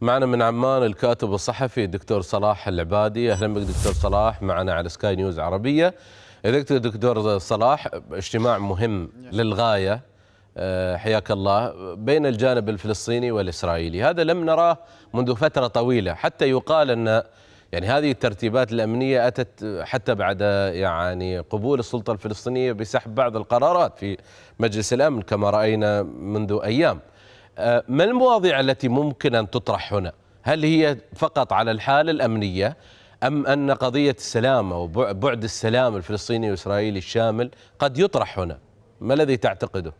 معنا من عمان الكاتب الصحفي الدكتور صلاح العبادي اهلا بك دكتور صلاح معنا على سكاي نيوز عربيه دكتور دكتور صلاح اجتماع مهم للغايه آه، حياك الله بين الجانب الفلسطيني والاسرائيلي هذا لم نراه منذ فتره طويله حتى يقال ان يعني هذه الترتيبات الامنيه اتت حتى بعد يعني قبول السلطه الفلسطينيه بسحب بعض القرارات في مجلس الامن كما راينا منذ ايام آه، ما المواضيع التي ممكن أن تطرح هنا هل هي فقط على الحالة الأمنية أم أن قضية السلامة وبعد السلام الفلسطيني الاسرائيلي الشامل قد يطرح هنا ما الذي تعتقده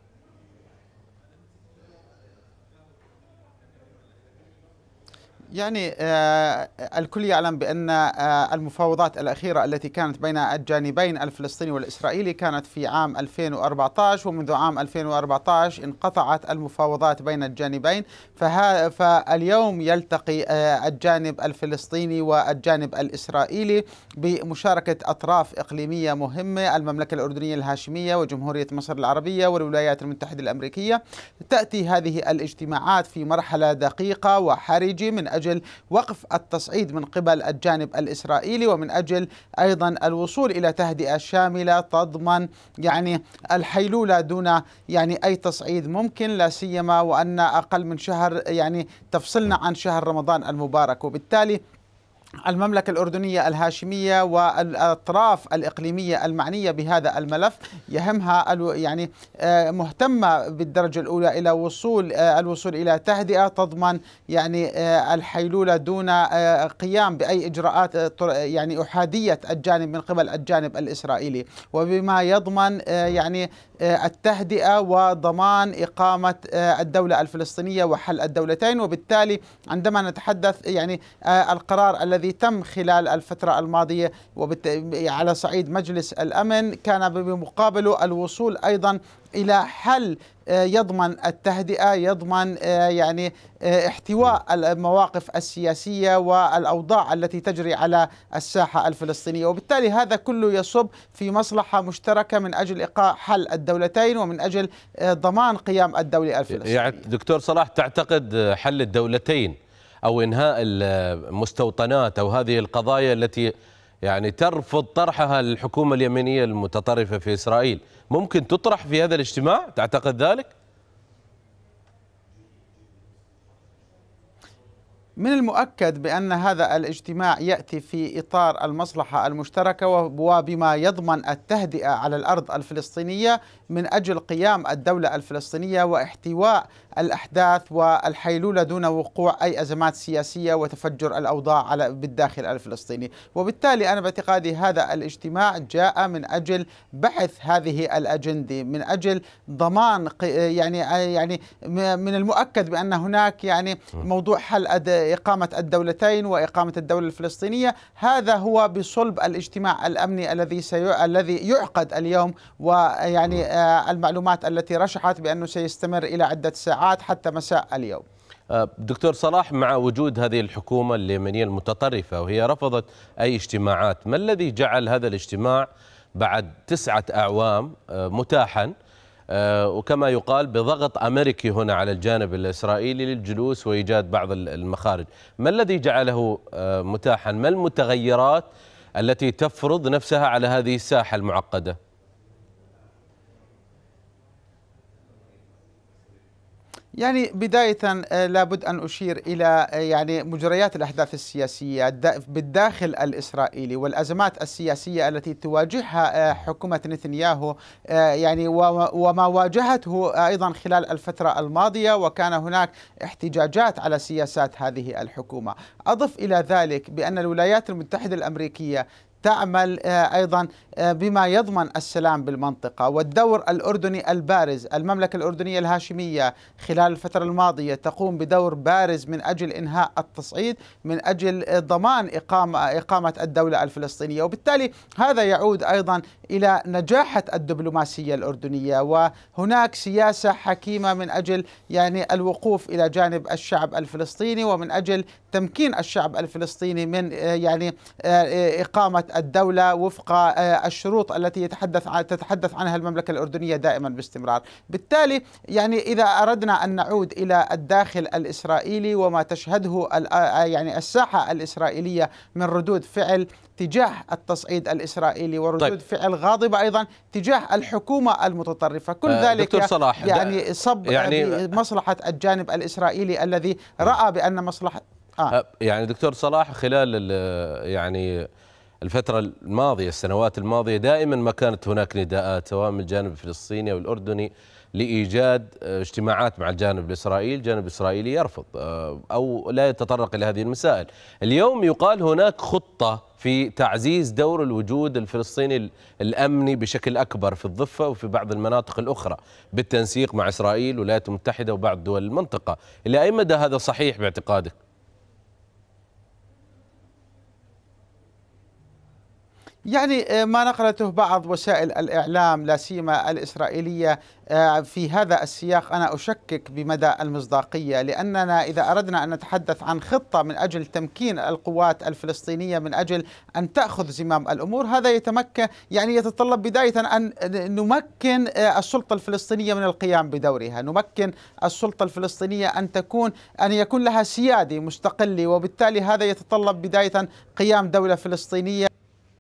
يعني آه، الكل يعلم بأن آه، المفاوضات الأخيرة التي كانت بين الجانبين الفلسطيني والإسرائيلي كانت في عام 2014 ومنذ عام 2014 انقطعت المفاوضات بين الجانبين فاليوم يلتقي آه، الجانب الفلسطيني والجانب الإسرائيلي بمشاركة أطراف إقليمية مهمة المملكة الأردنية الهاشمية وجمهورية مصر العربية والولايات المتحدة الأمريكية تأتي هذه الاجتماعات في مرحلة دقيقة وحرجة من أجل وقف التصعيد من قبل الجانب الإسرائيلي ومن أجل أيضا الوصول إلى تهدئة شاملة تضمن يعني الحيلولة دون يعني أي تصعيد ممكن لا سيما وأن أقل من شهر يعني تفصلنا عن شهر رمضان المبارك وبالتالي المملكة الأردنية الهاشمية والأطراف الإقليمية المعنية بهذا الملف يهمها يعني آه، مهتمة بالدرجة الأولى إلى وصول آه، الوصول إلى تهدئة تضمن يعني آه، الحيلولة دون قيام بأي إجراءات يعني أحادية الجانب من قبل الجانب الإسرائيلي وبما يضمن يعني التهدئة وضمان إقامة الدولة الفلسطينية وحل الدولتين وبالتالي عندما نتحدث يعني القرار الذي الذي تم خلال الفترة الماضية على صعيد مجلس الأمن كان بمقابله الوصول أيضا إلى حل آه، يضمن التهدئة يضمن آه، يعني آه، احتواء المواقف السياسية والأوضاع التي تجري على الساحة الفلسطينية وبالتالي هذا كله يصب في مصلحة مشتركة من أجل إيقاع حل الدولتين ومن أجل ضمان قيام الدولة الفلسطينية يعني دكتور صلاح تعتقد حل الدولتين أو إنهاء المستوطنات أو هذه القضايا التي يعني ترفض طرحها الحكومة اليمينيه المتطرفة في إسرائيل ممكن تطرح في هذا الاجتماع تعتقد ذلك؟ من المؤكد بأن هذا الاجتماع يأتي في إطار المصلحة المشتركة وبما يضمن التهدئة على الأرض الفلسطينية من أجل قيام الدولة الفلسطينية واحتواء الأحداث والحيلولة دون وقوع أي أزمات سياسية وتفجر الأوضاع على بالداخل الفلسطيني وبالتالي أنا باعتقادي هذا الاجتماع جاء من أجل بحث هذه الأجندة من أجل ضمان يعني يعني من المؤكد بأن هناك يعني موضوع حل إقامة الدولتين وإقامة الدولة الفلسطينية هذا هو بصلب الاجتماع الأمني الذي سي... الذي يعقد اليوم ويعني آه، المعلومات التي رشحت بأنه سيستمر إلى عدة ساعات ساعات حتى مساء اليوم أه، دكتور صلاح مع وجود هذه الحكومة اليمنية المتطرفة وهي رفضت أي اجتماعات ما الذي جعل هذا الاجتماع بعد تسعة أعوام أه، متاحا أه، وكما يقال بضغط أمريكي هنا على الجانب الإسرائيلي للجلوس وإيجاد بعض المخارج ما الذي جعله متاحا ما المتغيرات التي تفرض نفسها على هذه الساحة المعقدة يعني بداية آه، لابد أن أشير إلى آه، يعني مجريات الأحداث السياسية بالداخل الإسرائيلي والأزمات السياسية التي تواجهها آه، حكومة نتنياهو يعني وما واجهته أيضا خلال الفترة الماضية وكان هناك احتجاجات على سياسات هذه الحكومة أضف إلى ذلك بأن الولايات المتحدة الأمريكية تعمل آه، ايضا آه، بما يضمن السلام بالمنطقه والدور الاردني البارز، المملكه الاردنيه الهاشميه خلال الفتره الماضيه تقوم بدور بارز من اجل انهاء التصعيد، من اجل ضمان اقامه اقامه الدوله الفلسطينيه، وبالتالي هذا يعود ايضا الى نجاحه الدبلوماسيه الاردنيه، وهناك سياسه حكيمه من اجل يعني الوقوف الى جانب الشعب الفلسطيني ومن اجل تمكين الشعب الفلسطيني من آه، يعني اقامه الدولة وفق آه، الشروط التي يتحدث تتحدث عنها المملكة الأردنية دائما باستمرار بالتالي يعني إذا أردنا أن نعود إلى الداخل الإسرائيلي وما تشهده آه، آه، يعني الساحة الإسرائيلية من ردود فعل تجاه التصعيد الاسرائيلي وردود طيب. فعل غاضبه ايضا تجاه الحكومه المتطرفه، كل آه ذلك صلاح يعني صب يعني, يعني مصلحه الجانب الاسرائيلي الذي راى بان مصلحه آه. يعني دكتور صلاح خلال يعني الفترة الماضية السنوات الماضية دائما ما كانت هناك نداءات سواء من الجانب الفلسطيني أو الأردني لإيجاد آه، اجتماعات مع الجانب الإسرائيلي الجانب الإسرائيلي يرفض آه، أو لا يتطرق إلى هذه المسائل اليوم يقال هناك خطة في تعزيز دور الوجود الفلسطيني الأمني بشكل أكبر في الضفة وفي بعض المناطق الأخرى بالتنسيق مع إسرائيل والولايات المتحدة وبعض دول المنطقة إلى أي مدى هذا صحيح باعتقادك؟ يعني آه، ما نقلته بعض وسائل الاعلام لا سيما الاسرائيليه آه، في هذا السياق انا اشكك بمدى المصداقيه لاننا اذا اردنا ان نتحدث عن خطه من اجل تمكين القوات الفلسطينيه من اجل ان تاخذ زمام الامور هذا يتمكن يعني يتطلب بدايه ان نمكن آه، السلطه الفلسطينيه من القيام بدورها، نمكن السلطه الفلسطينيه ان تكون ان يكون لها سيادي مستقلي وبالتالي هذا يتطلب بدايه قيام دوله فلسطينيه